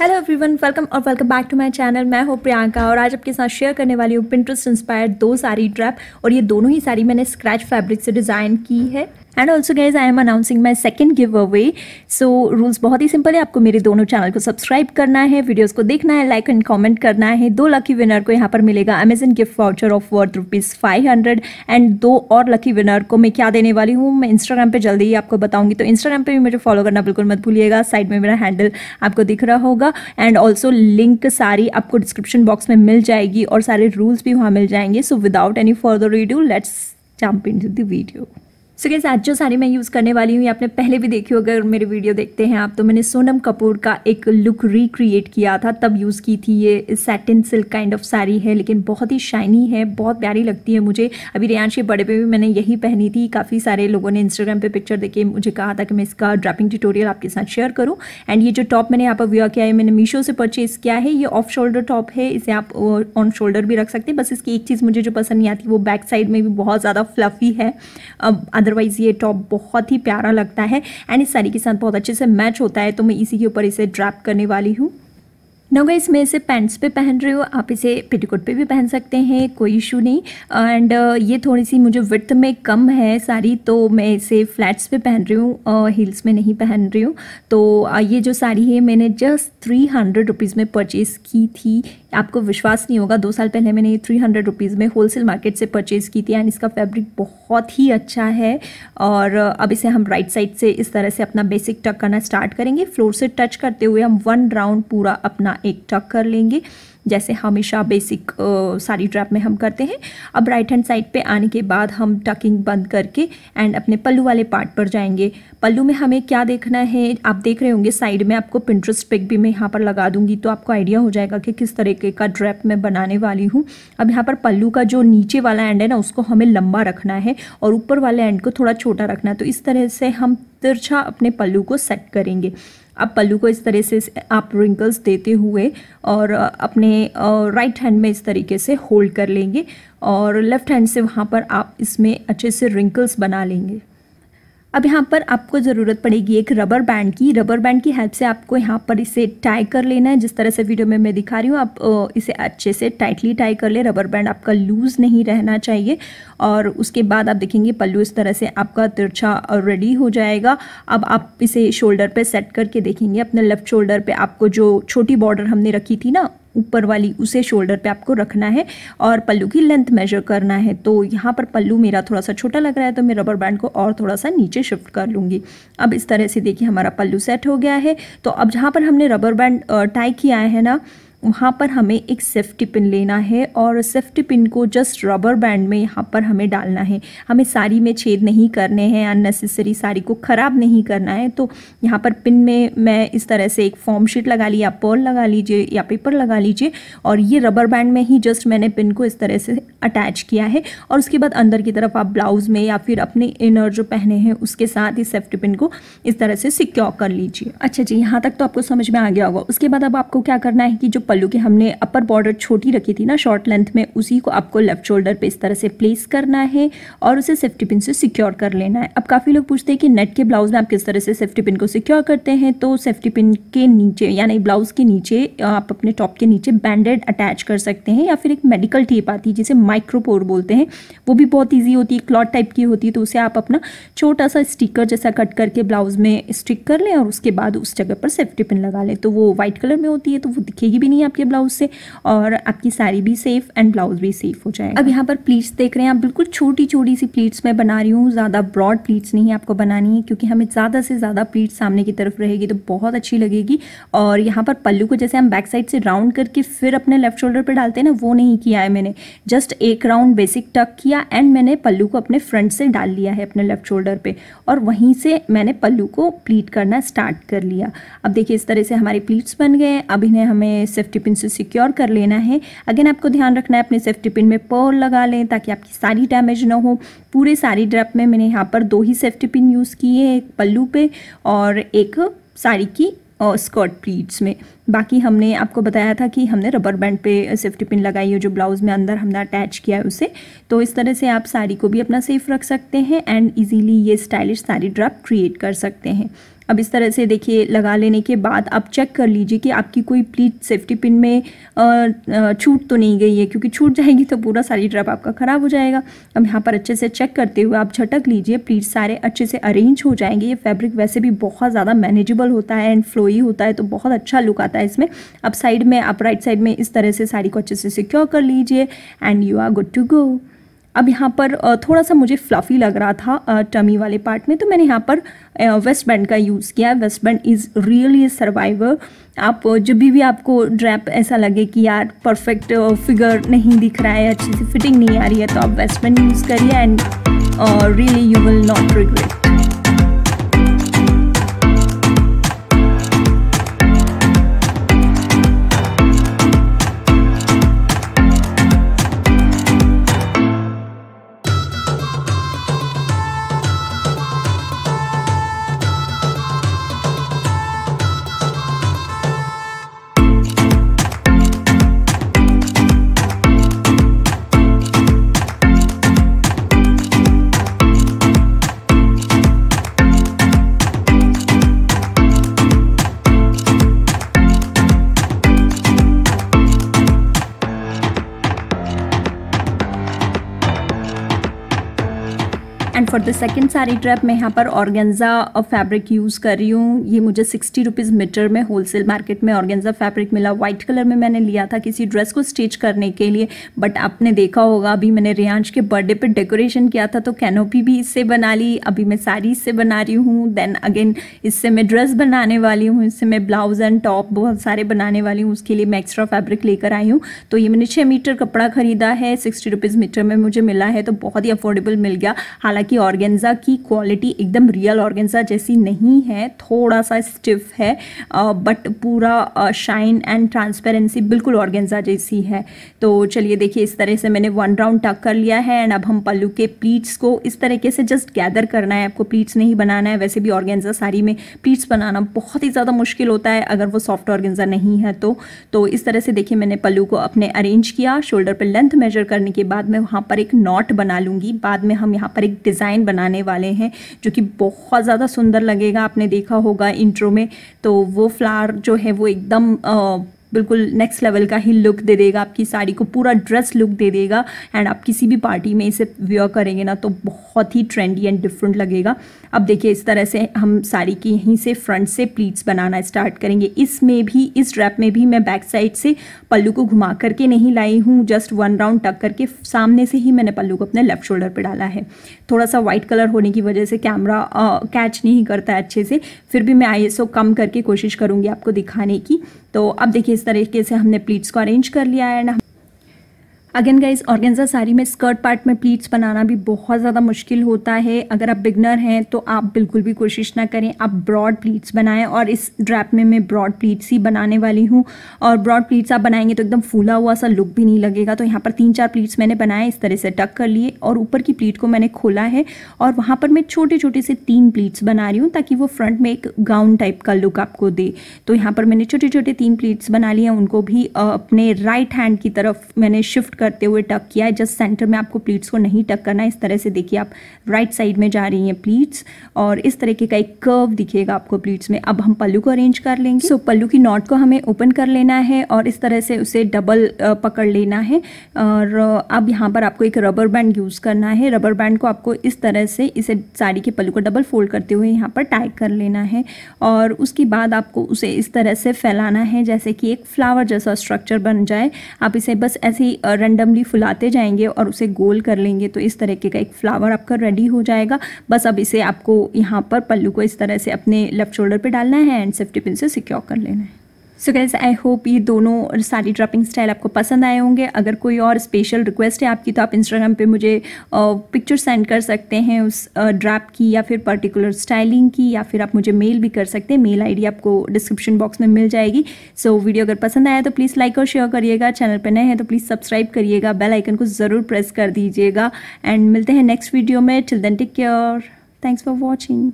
hello everyone welcome और welcome back to my channel मैं हूँ प्रियंका और आज आपके साथ शेयर करने वाली हूँ पिंट्रस्ट इंस्पायर्ड दो साड़ी ट्रैप और ये दोनों ही साड़ी मैंने स्क्रैच फैब्रिक से डिज़ाइन की है and also guys I am announcing my second give away so rules बहुत ही सिंपल है आपको मेरे दोनों चैनल को सब्सक्राइब करना है वीडियोज़ को देखना है लाइक एंड कॉमेंट करना है दो लकी विनर को यहाँ पर मिलेगा Amazon gift voucher of worth rupees five hundred and दो और लकी विनर को मैं क्या देने वाली हूँ मैं इंस्टाग्राम पर जल्दी ही आपको बताऊँगी तो इंस्टाग्राम पर भी मुझे फॉलो करना बिल्कुल मत भूलिएगा साइड में मेरा हैंडल आपको दिख रहा होगा एंड ऑल्सो लिंक सारी आपको डिस्क्रिप्शन बॉक्स में मिल जाएगी और सारे रूल्स भी वहाँ मिल जाएंगे so without any further video let's jump into the video so guys आज जो साड़ी मैं यूज़ करने वाली हूँ ये आपने पहले भी देखी हो अगर मेरे वीडियो देखते हैं आप तो मैंने सोनम कपूर का एक लुक रिक्रिएट किया था तब यूज़ की थी ये satin silk kind of sari है लेकिन बहुत ही शाइनी है बहुत प्यारी लगती है मुझे अभी रियांश के बड़े पे भी मैंने यही पहनी थी काफ़ी सारे लोगों ने इंस्टाग्राम पर पिक्चर देखे मुझे कहा था कि मैं इसका ड्रापिंग ट्यूटोरियल आपके साथ शेयर करूँ एंड ये जो टॉप मैंने यहाँ पर व्यवहार किया है मैंने मीशो से परचेज़ किया है ये ऑफ शोल्डर टॉप है इसे आप ऑन शोल्डर भी रख सकते हैं बस इसकी एक चीज़ मुझे जो पसंद नहीं आती वो बैक साइड में भी बहुत ज़्यादा फ्लफी है अदरवाइज़ ये टॉप बहुत ही प्यारा लगता है एंड इस साड़ी के साथ बहुत अच्छे से मैच होता है तो मैं इसी के ऊपर इसे ड्रैप करने वाली हूँ नौ गाइस मैं इसे पैंट्स पे पहन रही हूँ आप इसे पेटीकोट पे भी पहन सकते हैं कोई इशू नहीं एंड uh, ये थोड़ी सी मुझे विथ में कम है साड़ी तो मैं इसे फ्लैट्स पे पहन रही हूँ हील्स uh, में नहीं पहन रही हूँ तो uh, ये जो साड़ी है मैंने जस्ट थ्री हंड्रेड रुपीज़ में परचेज़ की थी आपको विश्वास नहीं होगा दो साल पहले मैंने ये थ्री हंड्रेड रुपीज़ में होलसेल मार्केट से परचेज़ की थी एंड इसका फैब्रिक बहुत ही अच्छा है और uh, अब इसे हम राइट साइड से इस तरह से अपना बेसिक टक करना स्टार्ट करेंगे फ्लोर से टच करते हुए हम वन राउंड पूरा अपना यहाँ एक टक कर लेंगे जैसे हमेशा बेसिक सारी ड्रैप में हम करते हैं अब राइट हैंड साइड पे आने के बाद हम टकिंग बंद करके एंड अपने पल्लू वाले पार्ट पर जाएंगे पल्लू में हमें क्या देखना है आप देख रहे होंगे साइड में आपको पिंट्रस्ट पिक भी मैं यहाँ पर लगा दूंगी तो आपको आइडिया हो जाएगा कि किस तरीके का ड्रैप मैं बनाने वाली हूँ अब यहाँ पर पल्लू का जो नीचे वाला एंड है ना उसको हमें लंबा रखना है और ऊपर वाले एंड को थोड़ा छोटा रखना है तो इस तरह से हम तिरछा अपने पल्लू को सेट करेंगे आप पल्लू को इस तरह से आप रिंकल्स देते हुए और अपने राइट हैंड में इस तरीके से होल्ड कर लेंगे और लेफ़्ट हैंड से वहाँ पर आप इसमें अच्छे से रिंकल्स बना लेंगे अब यहाँ पर आपको ज़रूरत पड़ेगी एक रबर बैंड की रबर बैंड की हेल्प से आपको यहाँ पर इसे टाई कर लेना है जिस तरह से वीडियो में मैं दिखा रही हूँ आप इसे अच्छे से टाइटली टाई कर ले रबर बैंड आपका लूज़ नहीं रहना चाहिए और उसके बाद आप देखेंगे पल्लू इस तरह से आपका तिरछा रेडी हो जाएगा अब आप इसे शोल्डर पर सेट करके देखेंगे अपने लेफ्ट शोल्डर पर आपको जो छोटी बॉर्डर हमने रखी थी ना ऊपर वाली उसे शोल्डर पे आपको रखना है और पल्लू की लेंथ मेजर करना है तो यहाँ पर पल्लू मेरा थोड़ा सा छोटा लग रहा है तो मैं रबर बैंड को और थोड़ा सा नीचे शिफ्ट कर लूँगी अब इस तरह से देखिए हमारा पल्लू सेट हो गया है तो अब जहाँ पर हमने रबर बैंड टाई किया है ना वहाँ पर हमें एक सेफ्टी पिन लेना है और सेफ्टी पिन को जस्ट रबर बैंड में यहाँ पर हमें डालना है हमें साड़ी में छेद नहीं करने हैं अननेसेसरी साड़ी को ख़राब नहीं करना है तो यहाँ पर पिन में मैं इस तरह से एक फॉर्म शीट लगा ली या पॉल लगा लीजिए या पेपर लगा लीजिए और ये रबर बैंड में ही जस्ट मैंने पिन को इस तरह से अटैच किया है और उसके बाद अंदर की तरफ आप ब्लाउज़ में या फिर अपने इनर जो पहने हैं उसके साथ इस सेफ्टी पिन को इस तरह से सिक्योर कर लीजिए अच्छा जी यहाँ तक तो आपको समझ में आ गया होगा उसके बाद अब आपको क्या करना है कि जो पल्लू के हमने अपर बॉर्डर छोटी रखी थी ना शॉर्ट लेंथ में उसी को आपको लेफ्ट शोल्डर पे इस तरह से प्लेस करना है और उसे सेफ्टी पिन से सिक्योर कर लेना है अब काफ़ी लोग पूछते हैं कि नेट के ब्लाउज़ में आप किस तरह से सेफ्टी पिन को सिक्योर करते हैं तो सेफ्टी पिन के नीचे यानी ब्लाउज़ के नीचे आप अपने टॉप के नीचे बैंडेड अटैच कर सकते हैं या फिर एक मेडिकल टेप आती है जिसे माइक्रोपोर बोलते हैं वो भी बहुत ईजी होती है क्लॉथ टाइप की होती है तो उसे आप अपना छोटा सा स्टिकर जैसा कट करके ब्लाउज़ में स्टिक कर लें और उसके बाद उस जगह पर सेफ्टी पिन लगा लें तो वो व्हाइट कलर में होती है तो वो दिखेगी भी नहीं नहीं आपके ब्लाउज से और आपकी साड़ी भी सेफ एंड ब्लाउज भी सेफ हो जाएगा अब यहाँ पर प्लीट्स देख रहे हैं आप बिल्कुल छोटी छोटी सी प्लीट्स मैं बना रही हूँ ज़्यादा ब्रॉड प्लीट्स नहीं आपको बनानी है क्योंकि हमें ज़्यादा से ज़्यादा प्लीट्स सामने की तरफ रहेगी तो बहुत अच्छी लगेगी और यहाँ पर पल्लू को जैसे हम बैक साइड से राउंड करके फिर अपने लेफ्ट शोल्डर पर डालते हैं ना वो नहीं किया है मैंने जस्ट एक राउंड बेसिक टक किया एंड मैंने पल्लू को अपने फ्रंट से डाल लिया है अपने लेफ्ट शोल्डर पर और वहीं से मैंने पल्लू को प्लीट करना स्टार्ट कर लिया अब देखिए इस तरह से हमारे प्लीट्स बन गए अब इन्हें हमें सिर्फ सेफ्टी पिन से सिक्योर कर लेना है अगेन आपको ध्यान रखना है अपने सेफ्टी पिन में पर्ल लगा लें ताकि आपकी साड़ी डैमेज ना हो पूरे साड़ी ड्रप में मैंने यहाँ पर दो ही सेफ्टी पिन यूज़ किए एक पल्लू पे और एक साड़ी की स्कर्ट प्लीट्स में बाकी हमने आपको बताया था कि हमने रबर बैंड पे सेफ्टी पिन लगाई है जो ब्लाउज़ में अंदर हमने अटैच किया है उसे तो इस तरह से आप साड़ी को भी अपना सेफ रख सकते हैं एंड इजीली ये स्टाइलिश साड़ी ड्रॉप क्रिएट कर सकते हैं अब इस तरह से देखिए लगा लेने के बाद आप चेक कर लीजिए कि आपकी कोई प्लीट सेफ्टी पिन में छूट तो नहीं गई है क्योंकि छूट जाएगी तो पूरा साड़ी ड्राप आपका ख़राब हो जाएगा अब यहाँ पर अच्छे से चेक करते हुए आप झटक लीजिए प्लीट सारे अच्छे से अरेंज हो जाएंगे ये फैब्रिक वैसे भी बहुत ज़्यादा मैनेजेबल होता है एंड फ्लोई होता है तो बहुत अच्छा लुक आता है आता है इसमें अब साइड में अप राइट साइड में इस तरह से साड़ी को अच्छे से सिक्योर कर लीजिए and you are good to go अब यहाँ पर थोड़ा सा मुझे फ्लफ़ी लग रहा था टमी वाले पार्ट में तो मैंने यहाँ पर वेस्ट बैंड का यूज़ किया waist band is really survivor आप जब भी भी आपको ड्रैप ऐसा लगे कि यार परफेक्ट फिगर नहीं दिख रहा है अच्छी से फिटिंग नहीं आ रही है तो आप वेस्ट बैंड यूज़ करिए and really you will not regret and for the second sari drape मैं यहाँ पर ऑर्गेंजा फैब्रिक यूज़ कर रही हूँ ये मुझे सिक्सटी रुपीज़ मीटर में होलसेल मार्केट में ऑर्गेंजा फैब्रिक मिला वाइट कलर में मैंने लिया था किसी ड्रेस को स्टिच करने के लिए बट आपने देखा होगा अभी मैंने रियांश के बर्थडे पर डेकोरेशन किया था तो कैनोपी भी इससे बना ली अभी मैं साड़ी इससे बना रही हूँ देन अगेन इससे मैं ड्रेस बनाने वाली हूँ इससे मैं ब्लाउज़ एंड टॉप बहुत सारे बनाने वाली हूँ उसके लिए मैं एक्स्ट्रा फैब्रिक लेकर आई हूँ तो ये मैंने छः मीटर कपड़ा ख़रीदा है सिक्सटी रुपीज़ मीटर में मुझे मिला है तो बहुत ही अफोर्डेबल मिल गया हालांकि हालांकि ऑर्गेन्ज़ा की क्वालिटी एकदम रियल ऑर्गेन्ज़ा जैसी नहीं है थोड़ा सा स्टिफ है बट पूरा शाइन एंड ट्रांसपेरेंसी बिल्कुल ऑर्गेन्ज़ा जैसी है तो चलिए देखिए इस तरह से मैंने वन राउंड टक कर लिया है एंड अब हम पल्लू के प्लीट्स को इस तरीके से जस्ट गैदर करना है आपको प्लीट्स नहीं बनाना है वैसे भी ऑर्गेन्ज़ा साड़ी में प्लीट्स बनाना बहुत ही ज़्यादा मुश्किल होता है अगर वो सॉफ्ट ऑर्गेन्ज़ा नहीं है तो तो इस तरह से देखिए मैंने पल्लू को अपने अरेंज किया शोल्डर पर लेंथ मेजर करने के बाद मैं वहाँ पर एक नॉट बना लूँगी बाद में हम यहाँ पर एक डिज़ाइन बनाने वाले हैं जो कि बहुत ज़्यादा सुंदर लगेगा आपने देखा होगा इंट्रो में तो वो फ्लावर जो है वो एकदम बिल्कुल नेक्स्ट लेवल का ही लुक दे देगा आपकी साड़ी को पूरा ड्रेस लुक दे देगा एंड आप किसी भी पार्टी में इसे वेयर करेंगे ना तो बहुत ही ट्रेंडी एंड डिफरेंट लगेगा अब देखिए इस तरह से हम साड़ी की यहीं से फ्रंट से प्लीट्स बनाना स्टार्ट करेंगे इसमें भी इस ड्रैप में भी मैं बैक साइड से पल्लू को घुमा करके नहीं लाई हूँ जस्ट वन राउंड टक करके सामने से ही मैंने पल्लू को अपने लेफ्ट शोल्डर पर डाला है थोड़ा सा वाइट कलर होने की वजह से कैमरा कैच नहीं करता है अच्छे से फिर भी मैं आई कम करके कोशिश करूँगी आपको दिखाने की तो अब देखिए इस तरीके से हमने प्लीट्स को अरेंज कर लिया है ना अगेन गाइज ऑर्गेंजा साड़ी में स्कर्ट पार्ट में प्लीट्स बनाना भी बहुत ज़्यादा मुश्किल होता है अगर आप बिगनर हैं तो आप बिल्कुल भी कोशिश ना करें आप ब्रॉड प्लीट्स बनाएं और इस ड्रैप में मैं ब्रॉड प्लीट्स ही बनाने वाली हूँ और ब्रॉड प्लीट्स आप बनाएंगे तो एकदम फूला हुआ सा लुक भी नहीं लगेगा तो यहाँ पर तीन चार प्लीट्स मैंने बनाए इस तरह से टक कर लिए और ऊपर की प्लीट को मैंने खोला है और वहाँ पर मैं छोटे छोटे से तीन प्लीट्स बना रही हूँ ताकि वो फ्रंट में एक गाउन टाइप का लुक आपको दे तो यहाँ पर मैंने छोटे छोटे तीन प्लीट्स बना लिए उनको भी अपने राइट हैंड की तरफ मैंने शिफ्ट करते हुए टक किया है जस्ट सेंटर में आपको प्लीट्स को नहीं टक करना इस तरह से देखिए आप राइट साइड में जा रही हैं प्लीट्स और इस तरीके का एक कर्व दिखेगा आपको प्लीट्स में अब हम पल्लू को अरेंज कर लेंगे सो so, पल्लू की नॉट को हमें ओपन कर लेना है और इस तरह से उसे डबल पकड़ लेना है और अब यहाँ पर आपको एक रबर बैंड यूज़ करना है रबर बैंड को आपको इस तरह से इसे साड़ी के पल्लू को डबल फोल्ड करते हुए यहाँ पर टाइट कर लेना है और उसके बाद आपको उसे इस तरह से फैलाना है जैसे कि एक फ्लावर जैसा स्ट्रक्चर बन जाए आप इसे बस ऐसे ही रैंडमली फुलाते जाएंगे और उसे गोल कर लेंगे तो इस तरीके का एक फ्लावर आपका रेडी हो जाएगा बस अब इसे आपको यहाँ पर पल्लू को इस तरह से अपने लेफ्ट शोल्डर पर डालना है एंड सेफ्टी पिन से सिक्योर कर लेना है सो गैस आई होप ये दोनों साड़ी ड्रॉपिंग स्टाइल आपको पसंद आए होंगे अगर कोई और स्पेशल रिक्वेस्ट है आपकी तो आप इंस्टाग्राम पे मुझे पिक्चर सेंड कर सकते हैं उस ड्राप की या फिर पर्टिकुलर स्टाइलिंग की या फिर आप मुझे मेल भी कर सकते हैं मेल आईडी आपको डिस्क्रिप्शन बॉक्स में मिल जाएगी सो so, वीडियो अगर पसंद आया तो प्लीज़ लाइक और शेयर करिएगा चैनल पर नए हैं तो प्लीज़ सब्सक्राइब करिएगा बेल आइकन को ज़रूर प्रेस कर दीजिएगा एंड मिलते हैं नेक्स्ट वीडियो में till take care thanks for watching